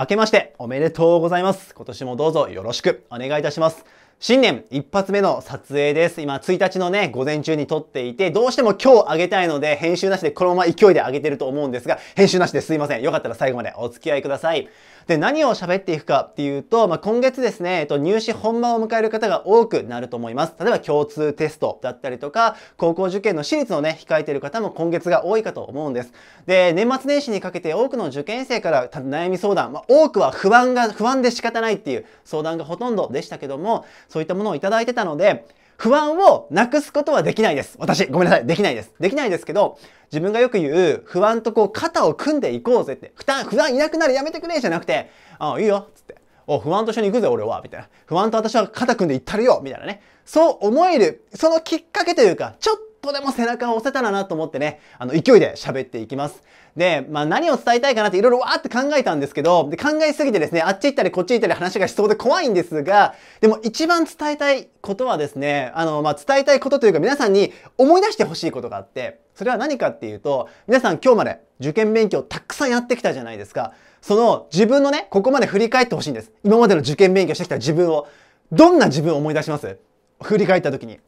明けましておめでとうございます。今年もどうぞよろしくお願いいたします。新年一発目の撮影です。今、1日のね、午前中に撮っていて、どうしても今日あげたいので、編集なしでこのまま勢いであげてると思うんですが、編集なしですいません。よかったら最後までお付き合いください。で、何を喋っていくかっていうと、まあ、今月ですね、えっと、入試本番を迎える方が多くなると思います。例えば共通テストだったりとか、高校受験の私立をね、控えてる方も今月が多いかと思うんです。で、年末年始にかけて多くの受験生から悩み相談、まあ、多くは不安が、不安で仕方ないっていう相談がほとんどでしたけども、そういったものをいただいてたので、不安をなくすことはできないです。私、ごめんなさい。できないです。できないですけど、自分がよく言う、不安とこう、肩を組んでいこうぜって、負担、不安いなくなるやめてくれじゃなくて、ああ、いいよ、つって。お、不安と一緒に行くぜ、俺は、みたいな。不安と私は肩組んで行ったるよ、みたいなね。そう思える、そのきっかけというか、ちょっとでも背中を押せたらなと思ってね、あの、勢いで喋っていきます。で、まあ何を伝えたいかなっていろいろわーって考えたんですけど、で考えすぎてですね、あっち行ったりこっち行ったり話がしそうで怖いんですが、でも一番伝えたいことはですね、あの、まあ伝えたいことというか皆さんに思い出してほしいことがあって、それは何かっていうと、皆さん今日まで受験勉強たくさんやってきたじゃないですか。その自分のね、ここまで振り返ってほしいんです。今までの受験勉強してきた自分を。どんな自分を思い出します振り返った時に。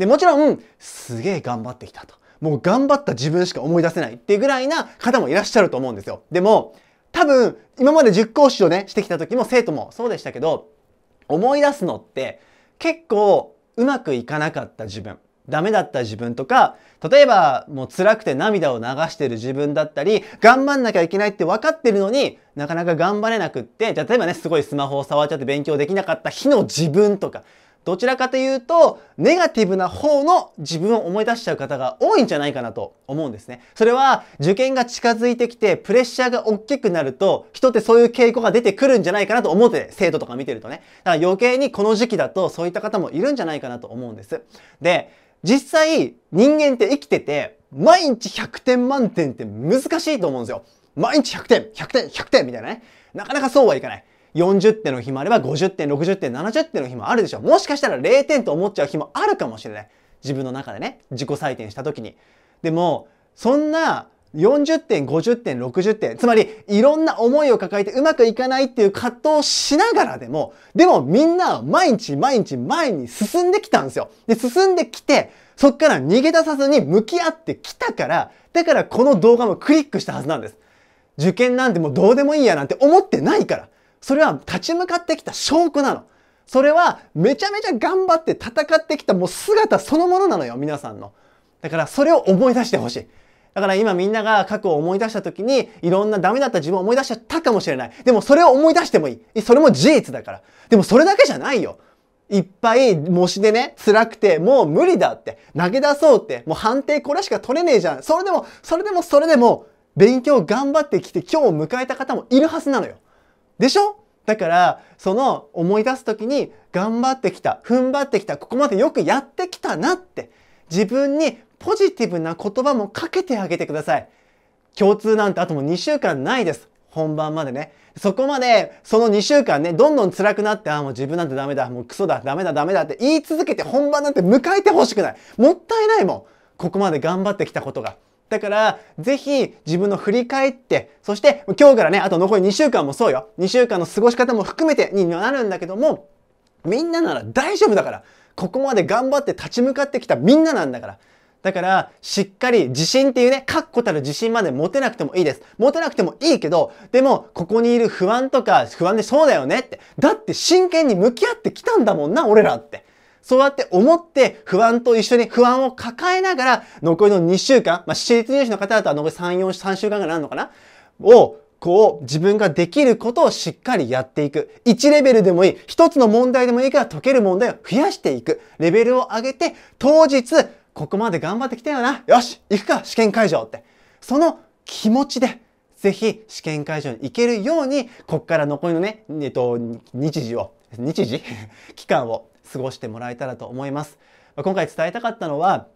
で、もちろん、すげえ頑張ってきたと。もう頑張った自分しか思い出せないっていうぐらいな方もいらっしゃると思うんですよ。でも、多分、今まで塾講師をね、してきた時も生徒もそうでしたけど、思い出すのって結構うまくいかなかった自分。ダメだった自分とか、例えばもう辛くて涙を流してる自分だったり、頑張んなきゃいけないって分かってるのになかなか頑張れなくって、じゃあ例えばね、すごいスマホを触っちゃって勉強できなかった日の自分とか、どちらかというと、ネガティブな方の自分を思い出しちゃう方が多いんじゃないかなと思うんですね。それは、受験が近づいてきて、プレッシャーが大きくなると、人ってそういう傾向が出てくるんじゃないかなと思って、生徒とか見てるとね。だから余計にこの時期だと、そういった方もいるんじゃないかなと思うんです。で、実際、人間って生きてて、毎日100点満点って難しいと思うんですよ。毎日100点、100点、100点みたいなね。なかなかそうはいかない。40点の日もあれば50点、60点、70点の日もあるでしょ。もしかしたら0点と思っちゃう日もあるかもしれない。自分の中でね、自己採点した時に。でも、そんな40点、50点、60点、つまりいろんな思いを抱えてうまくいかないっていう葛藤をしながらでも、でもみんな毎日毎日前に進んできたんですよ。で、進んできて、そっから逃げ出さずに向き合ってきたから、だからこの動画もクリックしたはずなんです。受験なんてもうどうでもいいやなんて思ってないから。それは立ち向かってきた証拠なの。それはめちゃめちゃ頑張って戦ってきたもう姿そのものなのよ、皆さんの。だからそれを思い出してほしい。だから今みんなが過去を思い出した時にいろんなダメだった自分を思い出しちゃったかもしれない。でもそれを思い出してもいい。それも事実だから。でもそれだけじゃないよ。いっぱい模試でね、辛くて、もう無理だって、投げ出そうって、もう判定これしか取れねえじゃん。それでも、それでもそれでも、勉強頑張ってきて今日を迎えた方もいるはずなのよ。でしょだからその思い出す時に頑張ってきた踏ん張ってきたここまでよくやってきたなって自分にポジティブな言葉もかけてあげてください。共通なんてあともう2週間ないです。本番までね。そこまで、その2週間ね、どんどん辛くなって、ああ、もう自分なんてダメだ、もうクソだ、ダメだ、ダメだって言い続けて本番なんて迎えてほしくない。もったいないもん。ここまで頑張ってきたことが。だから、ぜひ自分の振り返って、そして今日からね、あと残り2週間もそうよ。2週間の過ごし方も含めてになるんだけども、みんななら大丈夫だから。ここまで頑張って立ち向かってきたみんななんだから。だから、しっかり自信っていうね、確固たる自信まで持てなくてもいいです。持てなくてもいいけど、でも、ここにいる不安とか、不安でそうだよねって。だって真剣に向き合ってきたんだもんな、俺らって。そうやって思って不安と一緒に不安を抱えながら残りの2週間、まあ、私立入試の方だたら残り3、4、3週間ぐらいあるのかなをこう自分ができることをしっかりやっていく。1レベルでもいい。1つの問題でもいいから解ける問題を増やしていく。レベルを上げて当日ここまで頑張ってきたよな。よし行くか試験会場って。その気持ちでぜひ試験会場に行けるようにここから残りのね、えっと、日時を日時 期間を過ごしてもらえたらと思います。今回伝えたかったのは、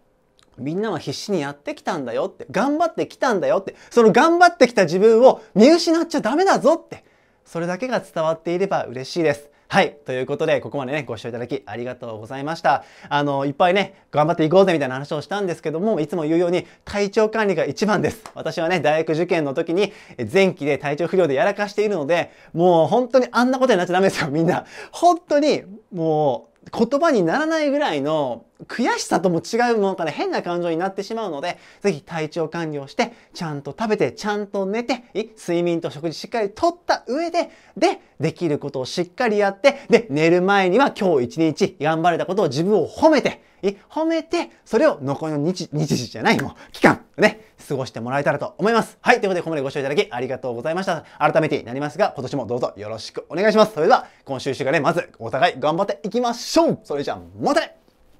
みんなは必死にやってきたんだよって、頑張ってきたんだよって、その頑張ってきた自分を見失っちゃダメだぞって、それだけが伝わっていれば嬉しいです。はい。ということで、ここまでね、ご視聴いただきありがとうございました。あの、いっぱいね、頑張っていこうぜみたいな話をしたんですけども、いつも言うように、体調管理が一番です。私はね、大学受験の時に、前期で体調不良でやらかしているので、もう本当にあんなことになっちゃダメですよ、みんな。本当に、もう、言葉にならないぐらいの悔しさとも違うものから変な感情になってしまうので、ぜひ体調管理をして、ちゃんと食べて、ちゃんと寝て、睡眠と食事しっかりとった上で、で、できることをしっかりやって、で、寝る前には今日一日頑張れたことを自分を褒めて、褒めて、それを残りの日、日時じゃないもう、期間、ね、過ごしてもらえたらと思います。はい、ということでここまでご視聴いただきありがとうございました。改めてになりますが、今年もどうぞよろしくお願いします。それでは、今週週がね、まずお互い頑張っていきましょうそれじゃあ、またね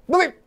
バイバイ